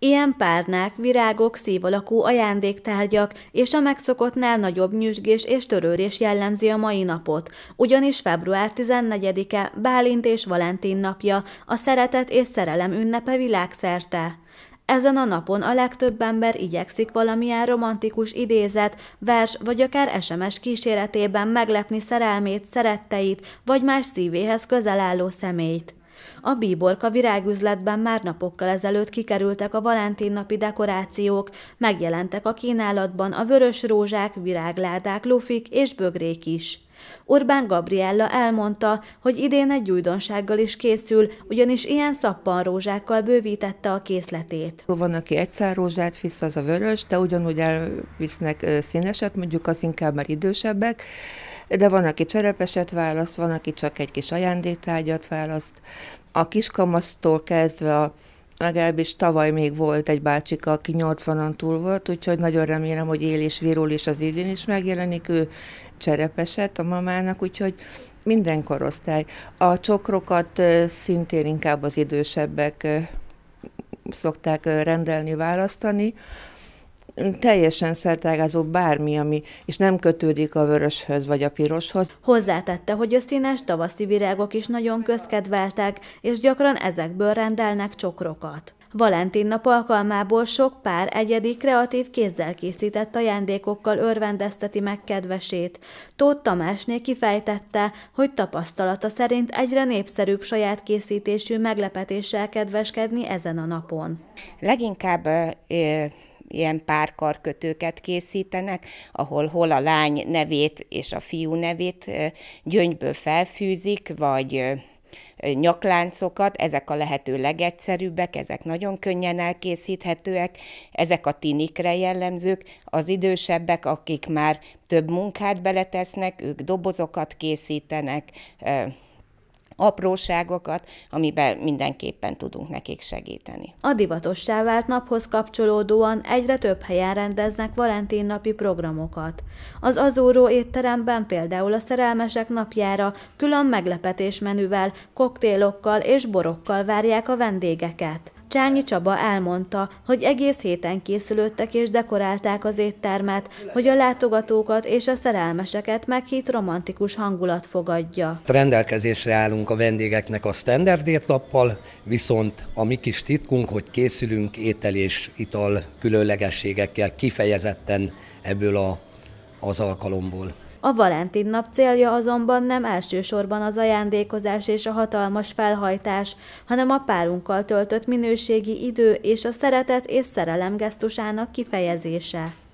Ilyen párnák, virágok, szív alakú ajándéktárgyak és a megszokottnál nagyobb nyüzsgés és törődés jellemzi a mai napot, ugyanis február 14-e Bálint és Valentin napja, a szeretet és szerelem ünnepe világszerte. Ezen a napon a legtöbb ember igyekszik valamilyen romantikus idézet, vers vagy akár SMS kíséretében meglepni szerelmét, szeretteit vagy más szívéhez közel álló személyt. A bíborka virágüzletben már napokkal ezelőtt kikerültek a valentínnapi dekorációk, megjelentek a kínálatban a vörös rózsák, virágládák, lufik és bögrék is. Orbán Gabriella elmondta, hogy idén egy újdonsággal is készül, ugyanis ilyen szappanrózsákkal bővítette a készletét. Van, aki egy szár rózsát visz, az a vörös, de ugyanúgy elvisznek színeset, mondjuk az inkább már idősebbek, de van, aki cserepeset választ, van, aki csak egy kis ajándéktárgyat választ. A kiskamasztól kezdve a legalábbis tavaly még volt egy bácsika, aki 80-an túl volt, úgyhogy nagyon remélem, hogy él és virul is az idén is megjelenik, ő cserepeset a mamának, úgyhogy minden korosztály. A csokrokat szintén inkább az idősebbek szokták rendelni, választani teljesen szertágázó bármi, ami és nem kötődik a vöröshöz vagy a piroshoz. Hozzátette, hogy a színes tavaszi virágok is nagyon közkedveltek, és gyakran ezekből rendelnek csokrokat. Valentin nap alkalmából sok pár egyedi, kreatív kézzel készített ajándékokkal örvendezteti meg kedvesét. Tóth Tamásné kifejtette, hogy tapasztalata szerint egyre népszerűbb saját készítésű meglepetéssel kedveskedni ezen a napon. Leginkább ilyen párkarkötőket készítenek, ahol hol a lány nevét és a fiú nevét gyöngyből felfűzik, vagy nyakláncokat, ezek a lehető legegyszerűbbek, ezek nagyon könnyen elkészíthetőek, ezek a tinikre jellemzők, az idősebbek, akik már több munkát beletesznek, ők dobozokat készítenek, apróságokat, amiben mindenképpen tudunk nekik segíteni. A divatossá vált naphoz kapcsolódóan egyre több helyen rendeznek Valentin napi programokat. Az Azóró étteremben például a szerelmesek napjára külön meglepetés menüvel, koktélokkal és borokkal várják a vendégeket. Csányi Csaba elmondta, hogy egész héten készülődtek és dekorálták az éttermet, hogy a látogatókat és a szerelmeseket meghitt romantikus hangulat fogadja. Rendelkezésre állunk a vendégeknek a standard étlappal, viszont a mi kis titkunk, hogy készülünk étel és ital különlegességekkel kifejezetten ebből a, az alkalomból. A Valentin nap célja azonban nem elsősorban az ajándékozás és a hatalmas felhajtás, hanem a párunkkal töltött minőségi idő és a szeretet és szerelem gesztusának kifejezése.